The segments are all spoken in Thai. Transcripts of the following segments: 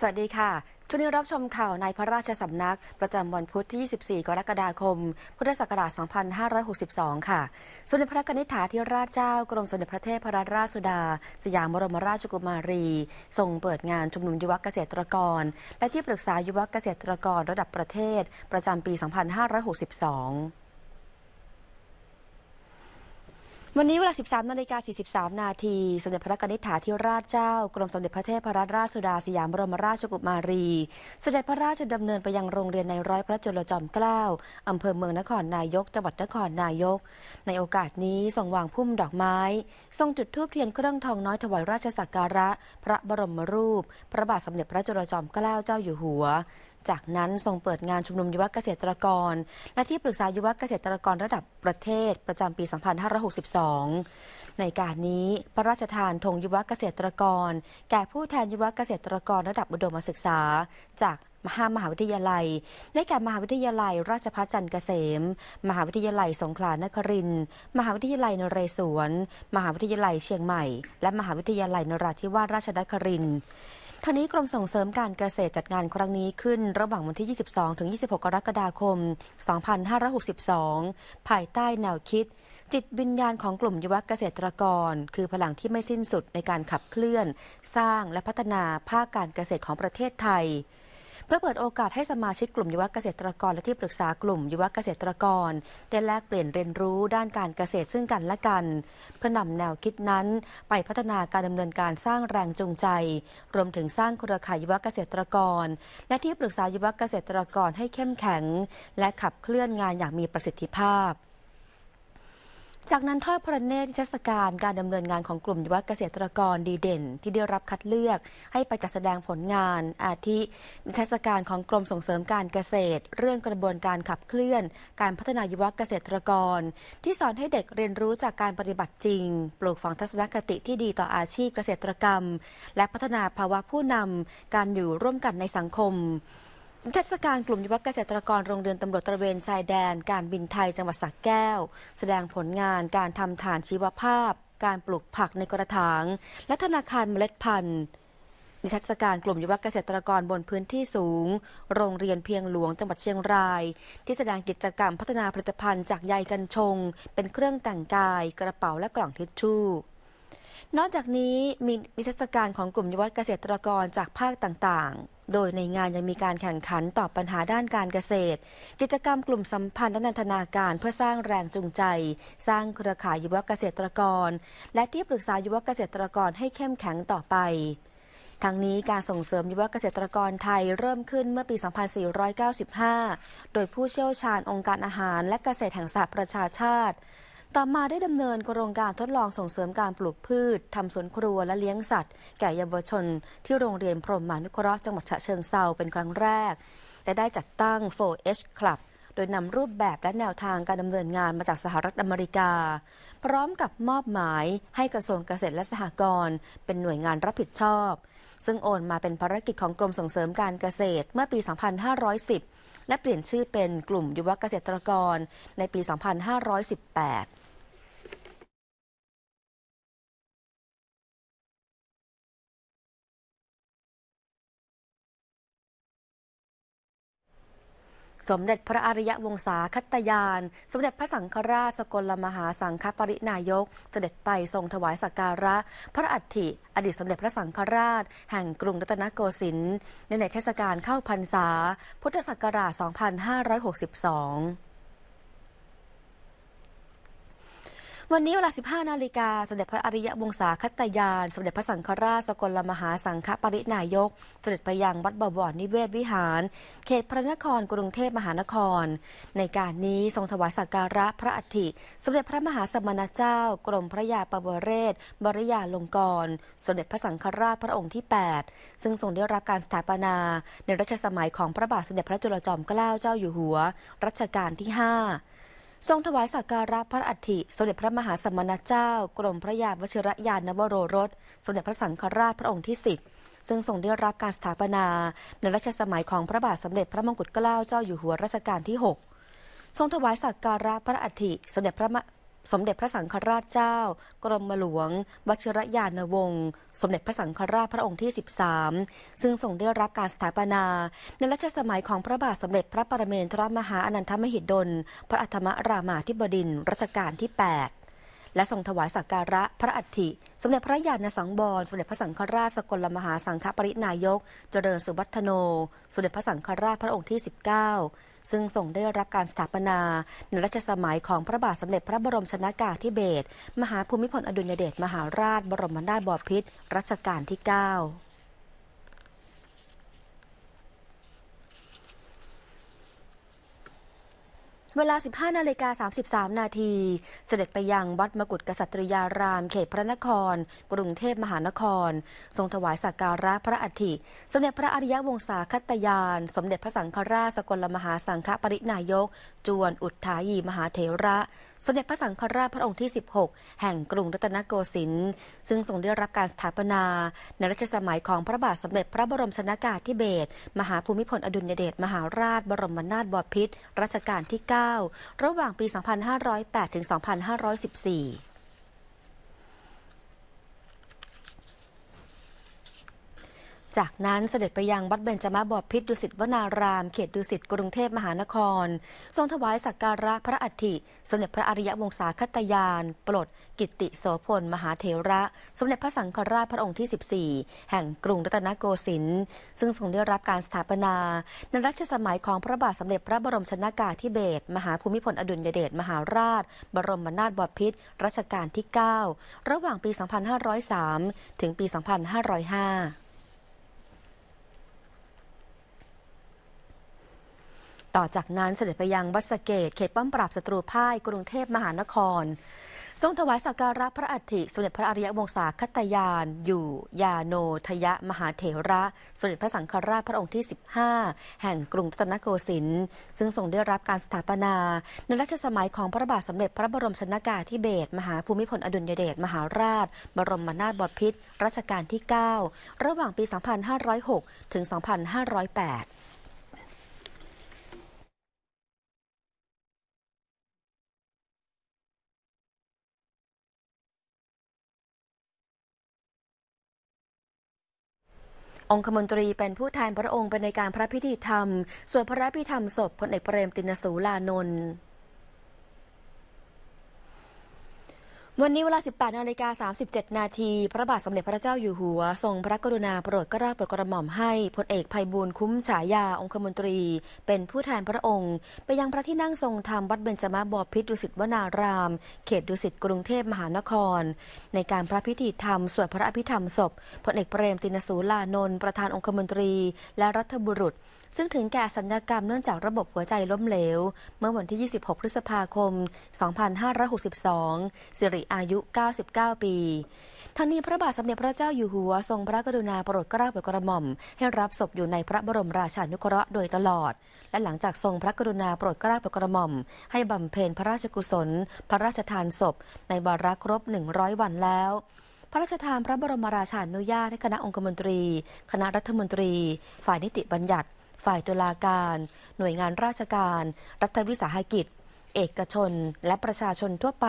สวัสดีค่ะช่วงนี้รับชมข่าวในพระราชสำนักประจำวันพุธที่ 24 กรกฎาคม พุทธศักราช 2562 ค่ะ สมเด็จพระนิธิฐาธิราชเจ้ากรมสมเด็จพระเทพรัตนราชสุดา สยามบรมราชกุมารี ทรงเปิดงานชุมนุมยุวเกษตรกร และที่ปรึกษายุวเกษตรกรระดับประเทศประจำปี 2562วันนี้เวลา 13นาฬิกา43นาที สมเด็จพระกนิษฐาธิราชเจ้ากรมสมเด็จพระเทพรัตนราชสุดาสยามบรมราชกุมารีสเสด็จพระราชดำเนินไปยังโรงเรียนในร้อยพระจุลจอมเกล้า อำเภอเมืองนครนายก จังหวัดนครนายก ในโอกาสนี้ทรงวางพุ่มดอกไม้ทรงจุดธูปเทียนเครื่องทองน้อยถวายราชสักการะพระบรมรูป พระบาทสมเด็จพระจุลจอมเกล้าเจ้าอยู่หัวจากนั้นทรงเปิดงานชุมนุมยุวเกษตรกรและที่ปรึกษายุวเกษตรกรระดับประเทศประจำปี 2562 ในการนี้พระราชทานธงยุวเกษตรกร แก่ผู้แทนยุวเกษตรกรระดับอุดมศึกษา จากห้ามหาวิทยาลัยได้แก่มหาวิทยาลัยราชพัฒจันทร์เกษม มหาวิทยาลัยสงขลานครินมหาวิทยาลัยนเรศวร มหาวิทยาลัยเชียงใหม่และมหาวิทยาลัยนราธิวาสราชนครินทร์ทางนี้กรมส่งเสริมการเกษตรจัดงานครั้งนี้ขึ้นระหว่างวันที่ 22 ถึง 26 กรกฎาคม 2562 ภายใต้แนวคิด จิตวิญญาณของกลุ่มยุวเกษตรกรคือพลังที่ไม่สิ้นสุดในการขับเคลื่อน สร้างและพัฒนาภาคการเกษตรของประเทศไทยเพื่อเปิดโอกาสให้สมาชิกกลุ่มยุวเกษตรกร และที่ปรึกษากลุ่มยุวเกษตรกรได้แลกเปลี่ยนเรียนรู้ด้านการเกษตรซึ่งกันและกันเพื่อนำแนวคิดนั้นไปพัฒนาการดำเนินการสร้างแรงจูงใจ รวมถึงสร้างเครือข่ายยุวเกษตรกรและที่ปรึกษายุวเกษตรกรให้เข้มแข็ง และขับเคลื่อนงานอย่างมีประสิทธิภาพจากนั้นทอดพระเนตรเทศกาลการดำเนินงานของกลุ่มวุวัเกษตรกรดีเด่นที่ได้รับคัดเลือกให้ไปจัดแสดงผลงาน อาทิเทศกาลของกรมส่งเสริมการเกษตร เรื่องกระบวนการขับเคลื่อน การพัฒนายุวัเกษตรกร ที่สอนให้เด็กเรียนรู้จากการปฏิบัติจริง ปลูกฝังทัศนคติที่ดีต่ออาชีพเกษตรกรรม และพัฒนาภาวะผู้นำการอยู่ร่วมกันในสังคมเทศกาลกลุ่มยุวเกษตรกรโรงเรียนตำรวจตระเวนชายแดน การบินไทยจังหวัดสระแก้ว แสดงผลงานการทำฐานชีวภาพ การปลูกผักในกระถางและธนาคารเมล็ดพันธุ์นิทรรศการกลุ่มยุวเกษตรกรบนพื้นที่สูง โรงเรียนเพียงหลวงจังหวัดเชียงราย ที่แสดงกิจกรรมพัฒนาผลิตภัณฑ์จากใยกันชง เป็นเครื่องแต่งกาย กระเป๋าและกล่องทิชชู่นอกจากนี้มีนิทรรศการของกลุ่มยุวเกษตรกรจากภาคต่างๆโดยในงานยังมีการแข่งขันตอบปัญหาด้านการเกษตร กิจกรรมกลุ่มสัมพันธ์และนันทนาการเพื่อสร้างแรงจูงใจ สร้างเครือข่ายยุวเกษตรกร และที่ปรึกษายุวเกษตรกรให้เข้มแข็งต่อไป ทั้งนี้การส่งเสริมยุวเกษตรกรไทยเริ่มขึ้นเมื่อปี 2495 โดยผู้เชี่ยวชาญองค์การอาหารและเกษตรแห่งสหประชาชาติต่อมาได้ดำเนินโครงการทดลองส่งเสริมการปลูกพืชทำสวนครัวและเลี้ยงสัตว์แก่เยาวชนที่โรงเรียนพรหมานุเคราะห์จังหวัดฉะเชิงเซาเป็นครั้งแรก และได้จัดตั้ง 4H Club โดยนำรูปแบบและแนวทางการดำเนินงานมาจากสหรัฐอเมริกา พร้อมกับมอบหมายให้กระทรวงเกษตรและสหกรณ์เป็นหน่วยงานรับผิดชอบ ซึ่งโอนมาเป็นภารกิจของกรมส่งเสริมการเกษตรเมื่อปี 2510 และเปลี่ยนชื่อเป็นกลุ่มยุวเกษตรกรในปี 2518สมเด็จพระอริยวงศาคัตยาน สมเด็จพระสังฆราช สกลมหาสังฆปรินายก เสด็จไปทรงถวายสักการะ พระอัฐิ อดีตสมเด็จพระสังฆราช แห่งกรุงรัตนโกสินทร์ ในเทศกาลเข้าพรรษา พุทธศักราช 2562วันนี้เวลา 15 นาฬิกาสมเด็จพระอริยะวงศาคตยาน สมเด็จพระสังฆราชสกลมหาสังฆปรินายก เสด็จไปยังวัดบวรนิเวศวิหาร เขตพระนครกรุงเทพมหานคร ในการนี้ทรงถวายสักการะพระอัฐิสมเด็จพระมหาสมณเจ้ากรมพระยาปวเรศ บริยาลงกร สมเด็จพระสังฆราชพระองค์ที่ 8 ซึ่งทรงได้รับการสถาปนาในรัชสมัยของพระบาทสมเด็จพระจุลจอมเกล้าเจ้าอยู่หัว รัชกาลที่ 5ทรงถวายสักการะพระอัฐิสมเด็จพระมหาสมณเจ้ากรมพระยาวชิรยานวโรรสสมเด็จพระสังฆราชพระองค์ที่สิบซึ่งทรงได้รับการสถาปนาในรัชสมัยของพระบาทสมเด็จพระมงกุฎเกล้าเจ้าอยู่หัวรัชกาลที่ 6 ทรงถวายสักการะพระอัฐิสมเด็จพระสมเด็จพระสังฆราชเจ้า กรมหลวงวชิรยานวงศ์ สมเด็จพระสังฆราชพระองค์ที่ 13 ซึ่งทรงได้รับการสถาปนาในรัชสมัยของพระบาทสมเด็จพระปรเมนทรมหาอนันทมหิดล พระอัฐมรามาธิบดินรัชกาลที่ 8 และทรงถวายสักการะพระอัฐิสมเด็จพระญาณสังวรสมเด็จพระสังฆราชสกลมหาสังฆปรินายก เจริญสุวัฒโน สมเด็จพระสังฆราชพระองค์ที่ 19ซึ่งทรงได้รับการสถาปนา ในรัชสมัยของพระบาทสมเด็จพระบรมชนากาธิเบศรมหาภูมิพลอดุลยเดชมหาราชบรมนาถบพิตรรัชกาลที่ 9เวลา 15นาฬิกา33 นาที เสด็จไปยังวัดมกุฏกษัตริยาราม เขตพระนคร กรุงเทพมหานคร ทรงถวายสักการะพระอัฐิสมเด็จพระอริยวงศาคตยาน สมเด็จพระสังฆราชสกลมหาสังฆปรินายก จวนอุทธายีมหาเถระสมเด็จพระสังฆราชพระองค์ที่ 16 แห่งกรุงรัตนโกสินทร์ ซึ่งทรงได้รับการสถาปนา ในรัชสมัยของพระบาทสมเด็จพระบรมชนากาธิเบศรมหาภูมิพลอดุลยเดช มหาราชบรมนาถบพิตร รัชกาลที่ 9 ระหว่างปี 2508 ถึง 2514จากนั้นเสด็จไปยังวัดเบญจมาบพิตรดุสิตวนาราม เขตดุสิตกรุงเทพมหานคร ทรงถวายสักการะพระอัฐิสมเด็จพระอริยวงศาคตยานปลด กิติโสพล มหาเถระ สมเด็จพระสังฆราชพระองค์ที่ 14 แห่งกรุงรัตนโกสินทร์ซึ่งทรงได้รับการสถาปนาในรัชสมัยของพระบาทสมเด็จพระบรมชนากาธิเบศรมหาภูมิพลอดุลยเดชมหาราช บรมนาถบพิตรรัชกาลที่ 9 ระหว่างปี 2503ถึงปี 2505ต่อจากนั้นเสด็จไปยังวัดสเกต เขตป้อมปราบศัตรูพ่ายกรุงเทพมหานคร ทรงถวายสักการะพระอัฐิสมเด็จพระอริยวงศาคตยาน อยู่ ยาโน ทยะมหาเถระ สมเด็จพระสังฆราชพระองค์ที่ 15 แห่งกรุงรัตนโกสินทร์ซึ่งทรงได้รับการสถาปนา ในรัชสมัยของพระบาทสมเด็จพระบรมชนากาธิเบศรมหาภูมิพลอดุลยเดชมหาราช บรมนาถบพิตรรัชกาลที่ 9 ระหว่างปี 2506 ถึง 2508องคมนตรี เป็นผู้แทนพระองค์ไปในการพระพิธีธรรม ส่วนพระพิธรรมศพพลเอกเปรมตินสูลานนท์วันนี้เวลา 18นาฬิกา37 นาที พระบาทสมเด็จพระเจ้าอยู่หัว ทรงพระกรุณาโปรดกระาโปรดกระหม่อมให้พลเอกภัยบูลคุ้มฉายา องคมนตรี เป็นผู้แทนพระองค์ ไปยังพระที่นั่งทรงธรรมวัดเบญจมาบพิตรดุสิตวนาราม เขตดุสิตกรุงเทพมหานคร ในการพระพิธีธรรมสวดพระอภิธรรมศพพลเอกเปรมตินสูลานนท์ประธานองคมนตรี และรัฐบุรุษซึ่งถึงแก่สัญญกรรมเนื่องจากระบบ หัวใจล้มเหลว เมื่อวันที่ 26 พฤษภาคม 2562 สิริอายุ 99 ปีทั้งนี้พระบาทสมเด็จพระเจ้าอยู่หัว ทรงพระกรุณาโปรดเกล้าโปรดกระหม่อมให้รับศพอยู่ในพระบรมราชานุเคราะห์โดยตลอด และหลังจากทรงพระกรุณาโปรดเกล้าโปรดกระหม่อมให้บำเพ็ญพระราชกุศล พระราชทานศพ ในบารักครบ 100 วันแล้ว พระราชทานพระบรมราชานุญาตให้คณะองคมนตรี คณะรัฐมนตรี ฝ่ายนิติบัญญัติฝ่ายตุลาการ หน่วยงานราชการ รัฐวิสาหกิจ เอกชน และประชาชนทั่วไป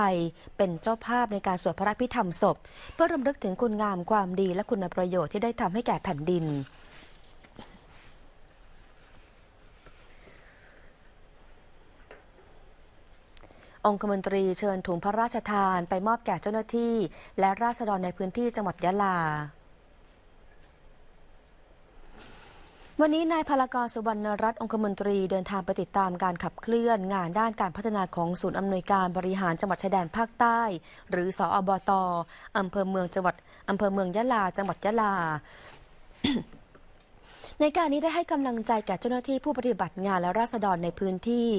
เป็นเจ้าภาพในการสวดพระพิธรรมศพ เพื่อรำลึกถึงคุณงามความดีและคุณประโยชน์ที่ได้ทำให้แก่แผ่นดิน องคมนตรีเชิญถุงพระราชทานไปมอบแก่เจ้าหน้าที่ และราษฎรในพื้นที่จังหวัดยะลาวันนี้นายพลากรสุวรรณรัตน์องคมนตรีเดินทางไปติดตามการขับเคลื่อนงานด้านการพัฒนาของศูนย์อำนวยการบริหารจังหวัดชายแดนภาคใต้ หรือสอบตอำเภอเมืองจังหวัดอำเภอเมืองยะลา จังหวัดยะลา ในการนี้ได้ให้กำลังใจแก่เจ้าหน้าที่ผู้ปฏิบัติงานและราษฎรในพื้นที่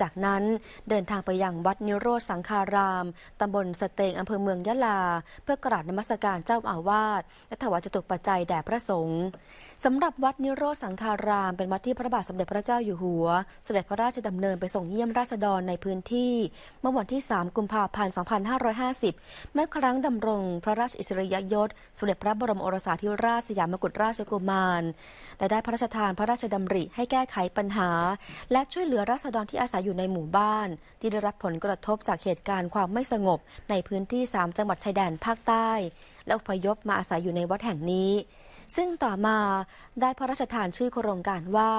จากนั้นเดินทางไปยังวัดนิโรธสังคาราม ตำบลสเตงอำเภอเมืองยะลา เพื่อกราบนมัสการเจ้าอาวาสและถวายจตุปัจจัยแด่พระสงฆ์สำหรับวัดนิโรธสังคาราม เป็นวัดที่พระบาทสมเด็จพระเจ้าอยู่หัว เสด็จพระราชดำเนินไปส่งเยี่ยมราษฎรในพื้นที่เมื่อวันที่ 3 กุมภาพันธ์2550 เมื่อครั้งดำรงพระราชอิสริยยศสมเด็จพระบรมโอรสาธิราชสยามกุฎราชกุมารและได้พระราชทานพระราชดำริให้แก้ไขปัญหา และช่วยเหลือราษฎรที่อาศัยอยู่ในหมู่บ้านที่ได้รับผลกระทบจากเหตุการณ์ความไม่สงบในพื้นที่ 3 จังหวัดชายแดนภาคใต้ และอพยพมาอาศัยอยู่ในวัดแห่งนี้ ซึ่งต่อมาได้พระราชทานชื่อโครงการว่า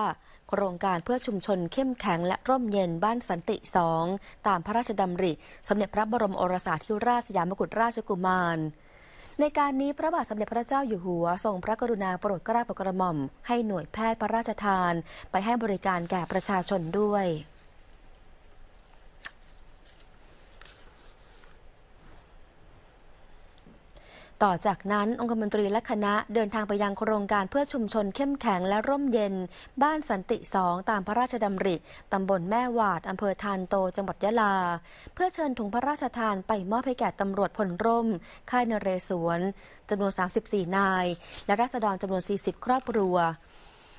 โครงการเพื่อชุมชนเข้มแข็งและร่มเย็นบ้านสันติสองตามพระราชดำริสมเด็จพระบรมโอรสาธิราชสยามกุฎราชกุมาร ในการนี้พระบาทสมเด็จพระเจ้าอยู่หัวทรงพระกรุณาโปรดเกล้าโปรดกระหม่อมให้หน่วยแพทย์พระราชทานไปให้บริการแก่ประชาชนด้วยต่อจากนั้นองคมนตรีและคณะเดินทางไปยังโครงการเพื่อชุมชนเข้มแข็งและร่มเย็น บ้านสันติสองตามพระราชดำริตำบลแม่วาดอำเภอทานโต จังหวัดยะลา เพื่อเชิญถุงพระราชทานไปมอบให้แก่ตำรวจพลร่ม ค่ายนเรศวรจำนวน 34 นาย และรัษฎรจำนวน 40 ครอบครัว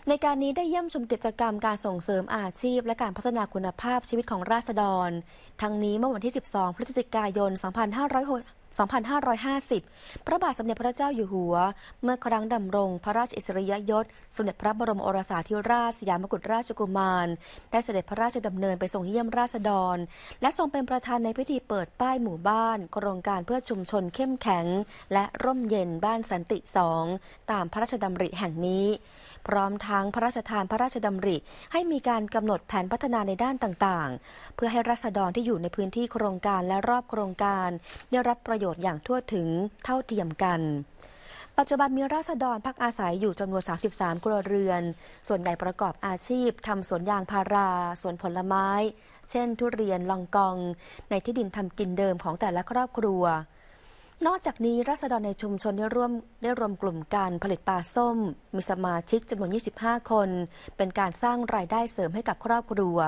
ในการนี้ได้เยี่ยมชมกิจกรรมการส่งเสริมอาชีพและการพัฒนาคุณภาพชีวิตของราษฎร ทั้งนี้เมื่อวันที่ 12 พฤศจิกายน 25 2550 พระบาทสมเด็จพระเจ้าอยู่หัว เมื่อครั้งดำรงพระราชอิสริยยศ สมเด็จพระบรมโอรสาธิราชสยามกุฎราชกุมาร ได้เสด็จพระราชดำเนินไปทรงเยี่ยมราษฎร และทรงเป็นประธานในพิธีเปิดป้ายหมู่บ้าน โครงการเพื่อชุมชนเข้มแข็ง และร่มเย็นบ้านสันติสอง ตามพระราชดำริแห่งนี้พร้อมทั้งพระราชทานพระราชดำริ ให้มีการกำหนดแผนพัฒนาในด้านต่างๆ เพื่อให้รัษฎรที่อยู่ในพื้นที่โครงการและรอบโครงการได้รับประโยชน์อย่างทั่วถึงเท่าเทียมกัน ปัจจุบันมีราษฎรพักอาศัยอยู่จำนวน33ครัวเรือน ส่วนใหญ่ประกอบอาชีพทำสวนยางพาราสวนผลไม้ เช่นทุเรียนลองกอง ในที่ดินทำกินเดิมของแต่ละครอบครัวนอกจากนี้รัษฎรในชุมชนได้ร่วมได้รวมกลุ่มการผลิตปลาส้ม มีสมาชิกจำนวน 25 คน เป็นการสร้างรายได้เสริมให้กับครอบครัว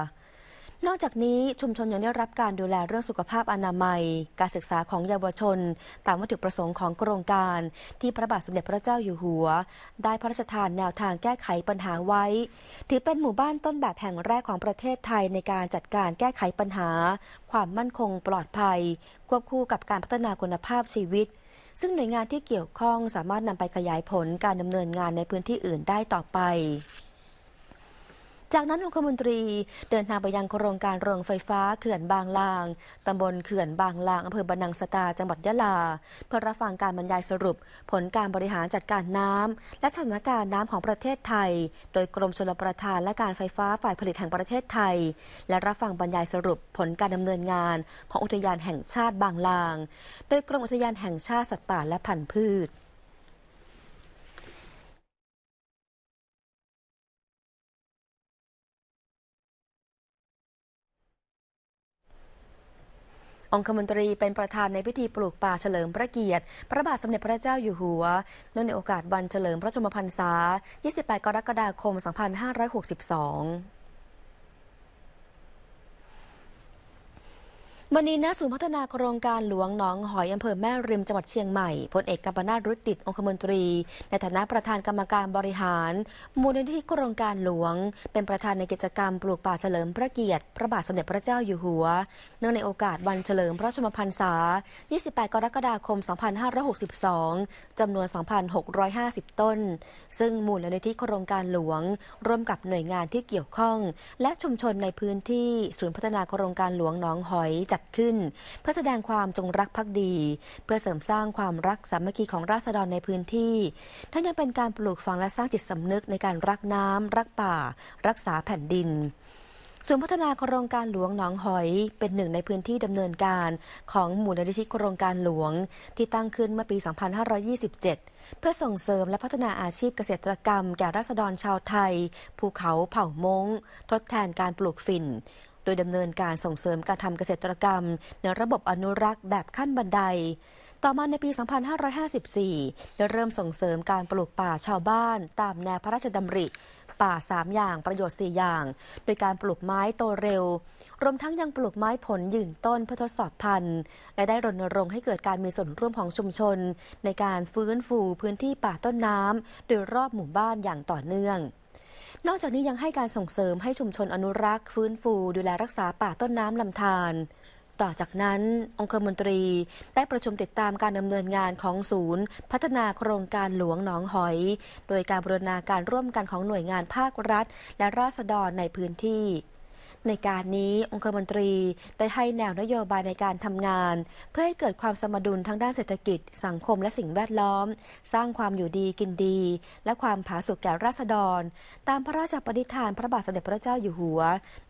นอกจากนี้ชุมชนยังได้รับการดูแลเรื่องสุขภาพอนามัย การศึกษาของเยาวชน ตามวัตถุประสงค์ของโครงการ ที่พระบาทสมเด็จพระเจ้าอยู่หัว ได้พระราชทานแนวทางแก้ไขปัญหาไว้ ถือเป็นหมู่บ้านต้นแบบแห่งแรกของประเทศไทยในการจัดการแก้ไขปัญหา ความมั่นคงปลอดภัย ควบคู่กับการพัฒนาคุณภาพชีวิต ซึ่งหน่วยงานที่เกี่ยวข้องสามารถนำไปขยายผลการดำเนินงานในพื้นที่อื่นได้ต่อไปจากนั้นองคมนตรีเดินทางไปยังโครงการโรงไฟฟ้าเขื่อนบางลาง ตำบลเขื่อนบางลาง อำเภอบานังสตา จังหวัดยะลา เพื่อรับฟังการบรรยายสรุปผลการบริหารจัดการน้ำและสถานการณ์น้ำของประเทศไทย โดยกรม ชลประทานและการไฟฟ้าฝ่ายผลิตแห่งประเทศไทย และรับฟังบรรยายสรุปผลการดำเนินงาน ของอุทยานแห่งชาติบางลาง โดยกรมอุทยานแห่งชาติสัตว์ป่าและพันธุ์พืชองคมนตรีเป็นประธานในพิธีปลูกป่าเฉลิมพระเกียรติพระบาทสมเด็จพระเจ้าอยู่หัวเนื่องในโอกาสวันเฉลิมพระชนมพรรษา28 กรกฎาคม 2562มณีนาศูนย์พัฒนาโครงการหลวงหนองหอยอำเภอแม่ริมจังหวัดเชียงใหม่พลเอกกำปนาตรุดิตองคมนตรี ในฐานะประธานกรรมการบริหาร มูลนิธิโครงการหลวง เป็นประธานในกิจกรรมปลูกป่าเฉลิมพระเกียรติพระบาทสมเด็จพระเจ้าอยู่หัวเนื่องในโอกาสวันเฉลิมพระชมพรรษา 28 กรกฎาคม 2562 จำนวน 2,650 ต้น ซึ่งมูลนิธิโครงการหลวงร่วมกับหน่วยงานที่เกี่ยวข้อง และชุมชนในพื้นที่ศูนย์พัฒนาโครงการหลวงหนองหอยจัดขึ้นเพื่อแสดงความจงรักภักดี เพื่อเสริมสร้างความรักสามัคคีของราษฎรในพื้นที่ ทั้งยังเป็นการปลูกฝังและสร้างจิตสำนึกในการรักน้ำรักป่า รักษาแผ่นดิน ส่วนพัฒนาโครงการหลวงหนองหอย เป็นหนึ่งในพื้นที่ดำเนินการของหมู่นิธิโครงการหลวง ที่ตั้งขึ้นเมื่อปี 2527 เพื่อส่งเสริมและพัฒนาอาชีพเกษตรกรรมแก่ราษฎรชาวไทยภูเขาเผ่าม้ง ทดแทนการปลูกฝิ่นโดยดำเนินการส่งเสริมการทำเกษตรกรรม ในระบบอนุรักษ์แบบขั้นบันได ต่อมาในปี 2554ได้เริ่มส่งเสริมการปลูกป่าชาวบ้านตามแนวพระราชดำริป่า 3 อย่างประโยชน์ 4 อย่าง โดยการปลูกไม้โตเร็ว รวมทั้งยังปลูกไม้ผลยืนต้นเพื่อทดสอบพันธุ์และได้รณรงค์ให้เกิดการมีส่วนร่วมของชุมชน ในการฟื้นฟูพื้นที่ป่าต้นน้ำโดยรอบหมู่บ้านอย่างต่อเนื่องนอกจากนี้ยังให้การส่งเสริมให้ชุมชนอนุรักษ์ ฟื้นฟูดูแลรักษาป่าต้นน้ำลำธารต่อจากนั้นองคมนตรีได้ประชุมติดตามการดำเนินงานของศูนย์ พัฒนาโครงการหลวงหนองหอย โดยการบรณาการร่วมกันของหน่วยงานภาครัฐ และราษฎรในพื้นที่ในการนี้องค์มนตรีได้ให้แนวนโยบายในการทำงาน เพื่อให้เกิดความสมดุลทั้งด้านเศรษฐกิจสังคมและสิ่งแวดล้อม สร้างความอยู่ดีกินดี และความผาสุกแก่ราษฎร ตามพระราชปณิธานพระบาทสมเด็จพระเจ้าอยู่หัว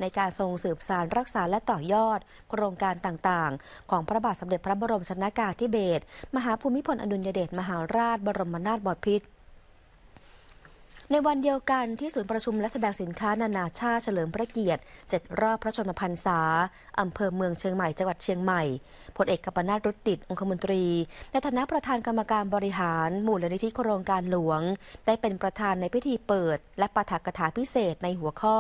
ในการทรงสืบสานรักษาและต่อยอด โครงการต่างๆ ของพระบาทสมเด็จพระบรมชนากาธิเบศรมหาภูมิพลอดุลยเดชมหาราชบรมนาถบพิตรในวันเดียวกันที่ศูนย์ประชุมและแสดงสินค้านานาชาติเฉลิมพระเกียรติ 7 รอบพระชนมพรรษาอำเภอเมืองเชียงใหม่จังหวัดเชียงใหม่พลเอกกัปนาทรุดดิดองคมนตรีในฐานะประธานกรรมการบริหารมูลนิธิโครงการหลวง ได้เป็นประธานในพิธีเปิด และประาักถาพิเศษในหัวข้อ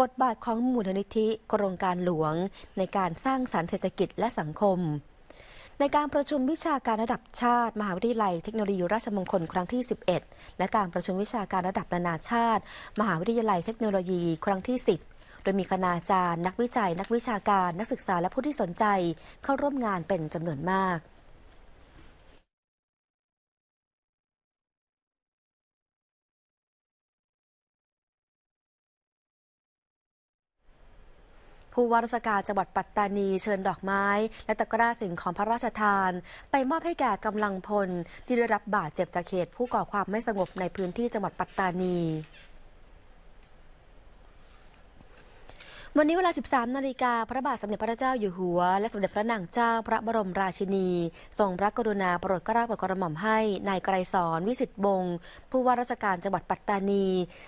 บทบาทของมูลนิธิโครงการหลวง ในการสร้างสรรค์เศรษฐกิจและสังคมในการประชุมวิชาการระดับชาติ มหาวิทยาลัยเทคโนโลยีราชมงคลครั้งที่11 และการประชุมวิชาการระดับนานาชาติ มหาวิทยาลัยเทคโนโลยีครั้งที่ 10 โดยมีคณาจารย์นักวิจัย นักวิชาการ นักศึกษา และผู้ที่สนใจ เข้าร่วมงานเป็นจำนวนมากผู้ว่าราชการจังหวัดปัตตานีเชิญดอกไม้และตะกร้าสิ่งของพระราชทาน ไปมอบให้แก่กำลังพลที่ได้รับบาดเจ็บจากเหตุผู้ก่อความไม่สงบในพื้นที่จังหวัดปัตตานีวันนี้เวลา 13นาฬิกา พระบาทสมเด็จพระเจ้าอยู่หัว และสมเด็จพระนางเจ้าพระบรมราชินี ทรงพระกรุณาโปรดกระราโปรดกระหม่อมให้นายไกรสอนวิสิตบง ผู้ว่าราชการจังหวัดปัตตานี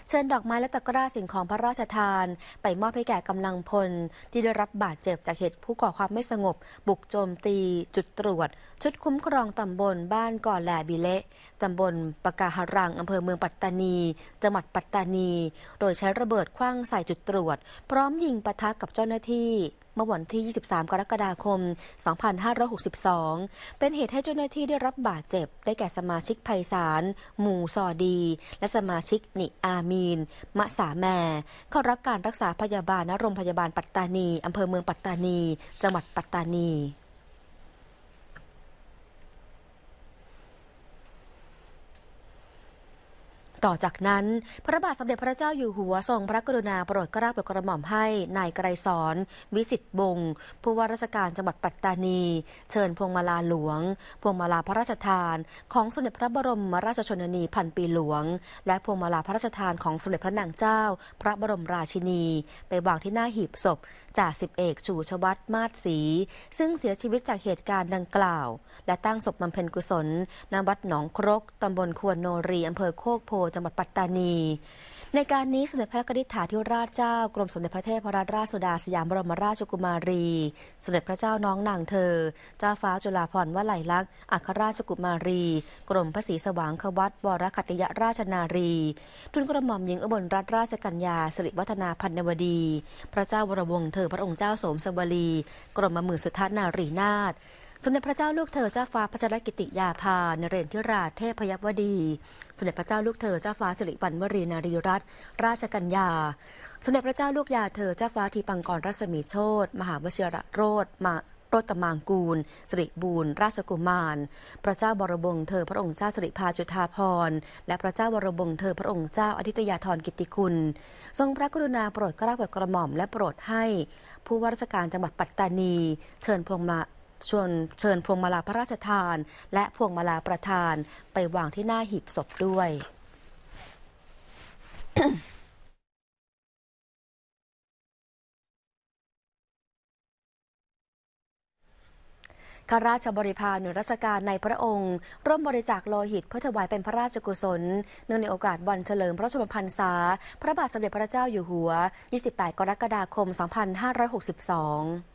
เชิญดอกไม้และตะกร้าสิ่งของพระราชทาน ไปมอบให้แก่กำลังพล ที่ได้รับบาดเจ็บจากเหตุผู้ก่อความไม่สงบ บุกโจมตีจุดตรวจ ชุดคุ้มครองตำบลบ้านก่อแหลบิเละตำบลปากาหรังอำเภอเมืองปัตตานีจังหวัดปัตตานี โดยใช้ระเบิดคว้างใส่จุดตรวจ พร้อมยิงปะทะกับเจ้าหน้าที่เมื่อวันที่ 23 กรกฎาคม 2562 เป็นเหตุให้เจ้าหน้าที่ได้รับบาดเจ็บได้แก่สมาชิกไพศาล หมู่ซอดี และสมาชิกนิอามีน มะสาแม่ เข้ารับการรักษาพยาบาลณโรงพยาบาลปัตตานี อำเภอเมืองปัตตานี จังหวัดปัตตานีต่อจากนั้นพระบาทสมเด็จพระเจ้าอยู่หัวทรงพระกรุณาโปรดรกลาโปรดกระหม่อมให้นายไกรสอนวิสิทธิ์บง ผู้ว่าราชการจังหวัดปัตตานี เชิญพวงมาลาหลวงพวงมาลาพระราชทาน ของสมเด็จพระบรมราชชนนีพันปีหลวง และพวงมาลาพระราชทานของสมเด็จพระนางเจ้า พระบรมราชินี ไปวางที่หน้าหีบศพจ่าสิบเอกชูชวัตมาศสี ซึ่งเสียชีวิตจากเหตุการณ์ดังกล่าวและตั้งศพบำเพ็ญกุศลณวัดหนองครกตำบลควนโนรีอำเภอโคกโพจังหวัดปัตตานี ในการนี้สมเด็จพระกนิษฐาธิราชเจ้ากรมสมเด็จพระเทพรัตนราชสุดาสยามบรมราชกุมารีสมเด็จพระเจ้าน้องนางเธอ เจ้าฟ้าจุฬาภรณ์วลัยลักษณ์อัครราชกุมารีกรมพระศรีสว่างควัตวรคัตยราชนารี ทุนกระหม่อมหญิงอบลรัตนราชกัญญาสิริวัฒนาพันนวดี พระเจ้าวรวงเธอพระองค์เจ้าสมสวรีกรมมือสุทัศนารีนาถสมเด็จพระเจ้าลูกเธอเจ้าฟ้าพัชรกิติยาภานเรนทิราเทพยวดี สมเด็จพระเจ้าลูกเธอเจ้าฟ้าสิริวัณวรีนารีรัตน์ราชกัญญา สมเด็จพระเจ้าลูกยาเธอเจ้าฟ้าทีปังกรรัศมีโชตมหาวชิระโรธมาโรตมังกูลสิริบูรณราชกุมาร พระเจ้าบรบงเธอพระองค์เจ้าสิริพาจุธาพรและพระเจ้าบรบงเธอพระองค์เจ้าอธิตยาธรกิติคุณ ทรงพระกรุณาโปรดกล้าโปรดกระหม่อมและโปรดให้ ผู้ว่าราชการจังหวัดปัตตานี เชิญพวงมาชวนเชิญพวงมาลาพระราชทานและพวงมาลาประธานไปวางที่หน้าหีบศพด้วย ข้าราชบริพารหน่วยราชการในพระองค์ ร่วมบริจาคโลหิตเพื่อถวายเป็นพระราชกุศลเนื่องในโอกาสวันเฉลิมพระชนมพรรษาพระบาทสมเด็จพระเจ้าอยู่หัว 28 กรกฎาคม 2562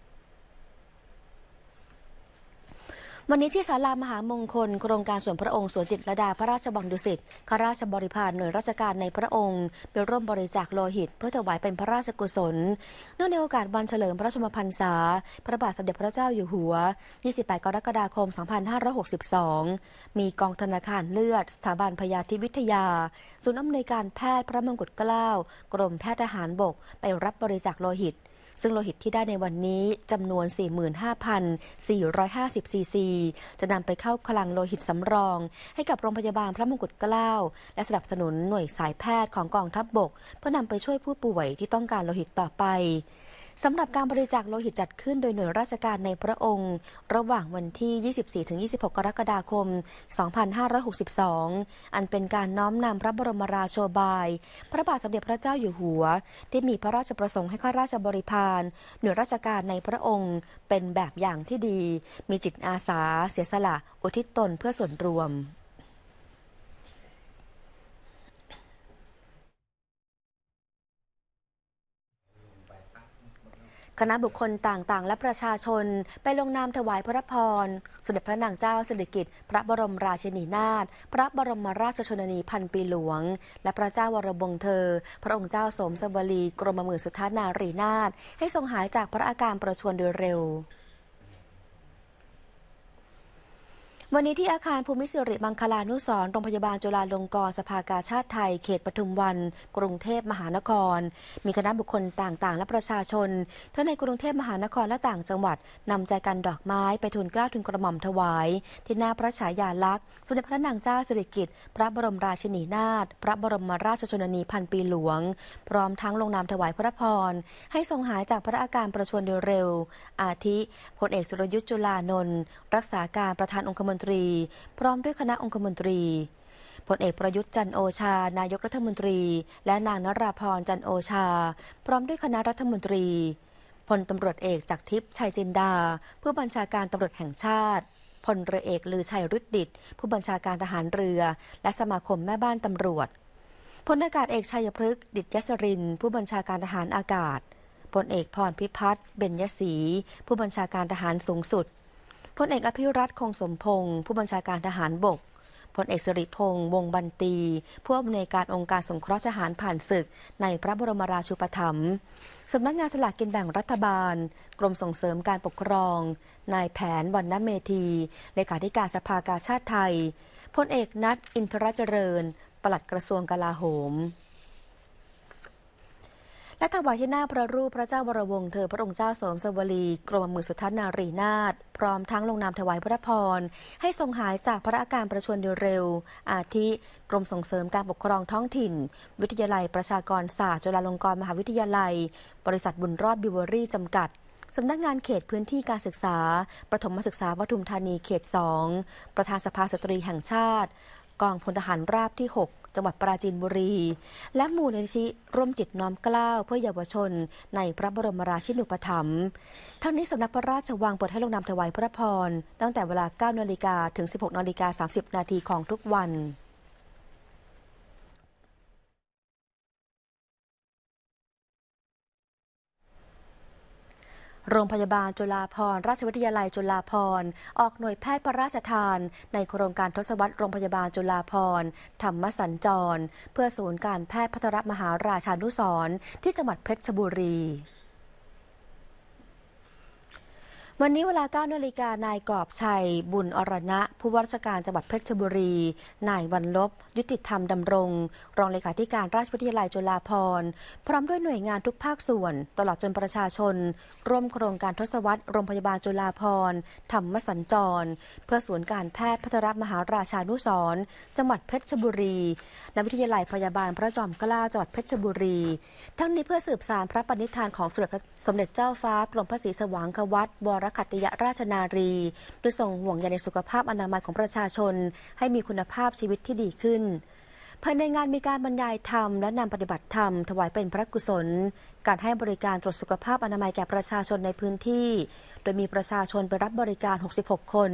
วันนี้ที่ศาลามหามงคลโครงการส่วนพระองค์ สวนจิตรดาพระราชบังดุสิตข้าราชบริพารหน่วยราชการในพระองค์ไปร่วมบริจาคโลหิต เพื่อถวายเป็นพระราชกุศล เนื่องในโอกาสวันเฉลิมพระชมพรรษา พระบาทสมเด็จพระเจ้าอยู่หัว 28 กรกฎาคม 2562 มีกองธนาคารเลือด สถาบันพยาธิวิทยา ศูนย์อำนวยการแพทย์พระมงกุฎเกล้า กรมแพทย์ทหารบกไปรับบริจาคโลหิตซึ่งโลหิตที่ได้ในวันนี้จำนวน 45,450ซีซีจะนำไปเข้าคลังโลหิตสำรอง ให้กับโรงพยาบาลพระมงกุฎเกล้าและสนับสนุนหน่วยสายแพทย์ของกองทัพบบกเพื่อนำไปช่วยผู้ป่วยที่ต้องการโลหิตต่อไปสำหรับการบริจาคโลหิตจัดขึ้นโดยหน่วยราชการในพระองค์ ระหว่างวันที่ 24-26 กรกฎาคม 2562 อันเป็นการน้อมนำพระบรมราโชบาย พระบาทสมเด็จพระเจ้าอยู่หัว ที่มีพระราชประสงค์ให้ข้าราชบริพารหน่วยราชการในพระองค์เป็นแบบอย่างที่ดี มีจิตอาสา เสียสละอุทิศตนเพื่อส่วนรวมคณะบุคคลต่างๆ และประชาชนไปลงนามถวายพระพรสมเด็จพระนางเจ้าสิริกิติ์พระบรมราชินีนาถพระบรมราชชนนีพันปีหลวง และพระเจ้าวรบงเธอ พระองค์เจ้าสมสวรีกรมมือสุทธานารีนาถให้ทรงหายจากพระอาการประชวรโดยเร็ววันนี้ที่อาคารภูมิสิริมังคลานุสรโรงพยาบาลจุฬาลงกรณ์สภากาชาติไทย เขตปทุมวัน กรุงเทพมหานคร มีคณะบุคคลต่างๆ และประชาชนทั้งในกรุงเทพมหานครและต่างจังหวัดนำใจกันดอกไม้ไปทูลกล้าทูลกระหม่อมถวาย ที่หน้าพระฉายาลักษณ์สมเด็จพระนางเจ้าสิริกิติ์พระบรมราชินีนาถพระบรมราชชนนีพันปีหลวง พร้อมทั้งลงนามถวายพระพรให้ทรงหายจากพระอาการประชวรเร็ว อาทิพลเอกสุรยุทธ์จุลานนท์รักษาการประธานองคมนตรีรีพร้อมด้วยคณะองคมนตรีพลเอกประยุทธ์จันโอชา นายกรัฐมนตรี และนางนราพรจันโอชา พร้อมด้วยคณะรัฐมนตรีพลตำรวจเอกจากทิพย์ชัยจินดา ผู้บัญชาการตำรวจแห่งชาติ พลเรือเอกลือชัยรุดดิตผู้บัญชาการทหารเรือ และสมาคมแม่บ้านตำรวจพลอากาศเอกชัยพฤกษ์ดิตยศรินผู้บัญชาการทหารอากาศพลเอกพรพิพัฒน์เบญยศรีผู้บัญชาการทหารสูงสุดพลเอกอภิรัตคงสมพงศ์ผู้บัญชาการทหารบก พลเอกสิริพงศ์วงบันตีผู้อำนวยการองค์การสงเคราะห์ทหารผ่านศึก ในพระบรมราชูปถัมภ์สำนักงานสลากกินแบ่งรัฐบาลกรมส่งเสริมการปกครอง นายแผนวันณเมธีเลขาธิการสภากาชาติไทยพลเอกนัทอินทรเจริญ ปลัดกระทรวงกลาโหมและถวายที่หน้าพระรูปพระเจ้าวรวงเธอพระองค์เจ้าสมสวรีกรมมือสุทัศนารีนาถพร้อมทั้งลงนามถวายพระพรให้ทรงหายจากพระอาการประชวรเร็ว อาทิกรมส่งเสริมการปกครองท้องถิ่น วิทยาลัยประชากรศาสตร์จุฬาลงกรณ์มหาวิทยาลัย บริษัทบุญรอดบิวเวอรี่จำกัดสำนักงงานเขตพื้นที่การศึกษาประถมศึกษาวัุมธานีเขต2ประธานสภาสตรีแห่งชาติกองพลทหารราบที่ 6 จังหวัดปราจีนบุรี และมูลนิธิร่วมจิตน้อมกล้าวเพื่อเยาวชน ในพระบรมราชินูปถัมภ์ทั้งนี้สำนักพระราชวังเปิดให้ลงนามถวายพระพร ตั้งแต่เวลา 9นาฬิกาถึง 16นาฬิกา30 นาทีของทุกวันโรงพยาบาลจุฬาภรณราชวิทยาลัยจุฬาภรณ์ออกหน่วยแพทย์พระราชทาน ในโครงการทศวรรษโรงพยาบาลจุฬาภรณ์ธรรมสัญจร เพื่อศูนย์การแพทย์พัทรมหาราชานุสรที่จังหวัดเพชรบุรีวันนี้เวลา9นาฬิกา นายกอบชัย บุญอรณะ ผู้ว่าราชการจังหวัดเพชรบุรี นายวันลบยุติธรรมดำรง รองเลขาธิการราชวิทยาลัยจุฬาภรณ์พร้อมด้วยหน่วยงานทุกภาคส่วน ตลอดจนประชาชน ร่วมโครงการทศวรรษโรงพยาบาลจุฬาภรณ์ธรรมสัญจร เพื่อศูนย์การแพทย์พัทรมหาราชานุสรจังหวัดเพชรบุรีนวิทยาลัยพยาบาลพระจอมเกล้าจังหวัดเพชรบุรี ทั้งนี้เพื่อสืบสานพระปณิธานของสมเด็จสมเด็จเจ้าฟ้ากรมพระศรีสว่างควัตวรรคัตยราชนารีโดยส่งห่วงใยในสุขภาพอนามัยของประชาชน ให้มีคุณภาพชีวิตที่ดีขึ้นภายในงานมีการบรรยายธรรมและนำปฏิบัติธรรม ถวายเป็นพระกุศลการให้บริการตรวจสุขภาพอนามัยแก่ประชาชนในพื้นที่ โดยมีประชาชนไปรับบริการ 66 คน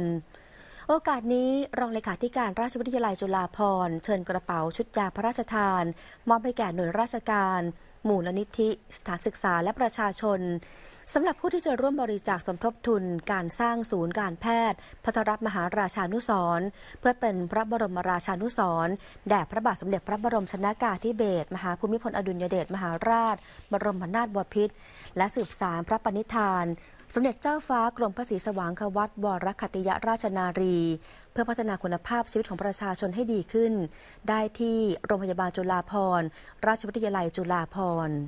โอกาสนี้รองเลขาธิการราชวิทยาลัยจุฬาภรณ์เชิญกระเป๋าชุดยาพระราชทาน มอบให้แก่หน่วยราชการหมู่ลนิธิ สถานศึกษาและประชาชนสำหรับผู้ที่จะร่วมบริจาคสมทบทุนการสร้างศูนย์การแพทย์พัทรมหาราชานุสรเพื่อเป็นพระบรมราชานุสรแด่พระบาทสมเด็จพระบรมชนากาธิเบศรมหาภูมิพลอดุลยเดชมหาราช บรมนาถบพิตรและสืบสารพระปณิธาน สมเด็จเจ้าฟ้ากรมพระศรีสว่างควัตวรคติยราชนารี เพื่อพัฒนาคุณภาพชีวิตของประชาชนให้ดีขึ้น ได้ที่โรงพยาบาลจุฬาภรณราชวิทยาลัยจุฬาภรณ์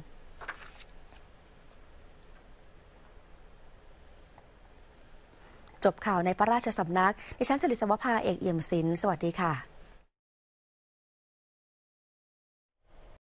จบข่าวในพระราชสำนักดิฉันสิริสวภาเอกเอี่ยมศิลป์สวัสดีค่ะ